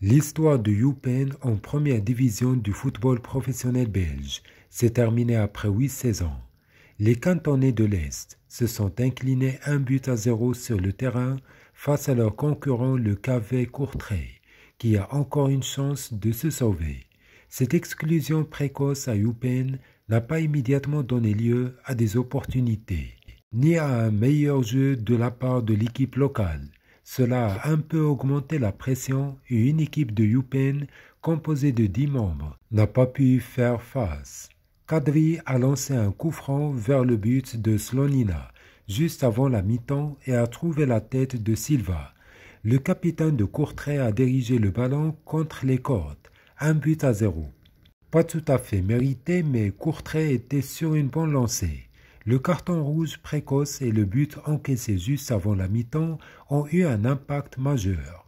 L'histoire de Youpen en première division du football professionnel belge s'est terminée après huit saisons. Les cantonais de l'Est se sont inclinés un but à zéro sur le terrain face à leur concurrent le KV Courtrai, qui a encore une chance de se sauver. Cette exclusion précoce à Youpen n'a pas immédiatement donné lieu à des opportunités, ni à un meilleur jeu de la part de l'équipe locale cela a un peu augmenté la pression et une équipe de Yupen composée de dix membres n'a pas pu faire face. Kadri a lancé un coup franc vers le but de Slonina juste avant la mi-temps et a trouvé la tête de Silva. Le capitaine de Courtrai a dirigé le ballon contre les cordes, un but à zéro. Pas tout à fait mérité, mais Courtrai était sur une bonne lancée. Le carton rouge précoce et le but encaissé juste avant la mi-temps ont eu un impact majeur.